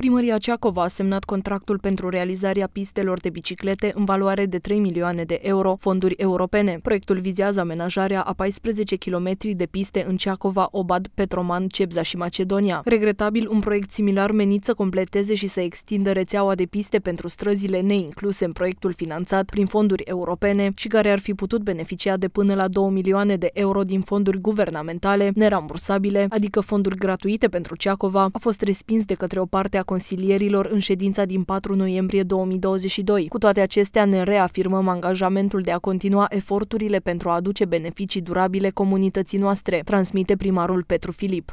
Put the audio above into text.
Primăria Ceacova a semnat contractul pentru realizarea pistelor de biciclete în valoare de 3 milioane de euro, fonduri europene. Proiectul vizează amenajarea a 14 km de piste în Ceacova, Obad, Petroman, Cebza și Macedonia. Regretabil, un proiect similar menit să completeze și să extindă rețeaua de piste pentru străzile neincluse în proiectul finanțat prin fonduri europene și care ar fi putut beneficia de până la 2 milioane de euro din fonduri guvernamentale nerambursabile, adică fonduri gratuite pentru Ceacova, a fost respins de către o parte a consilierilor în ședința din 4 noiembrie 2022. Cu toate acestea, ne reafirmăm angajamentul de a continua eforturile pentru a aduce beneficii durabile comunității noastre, transmite primarul Petru Filip.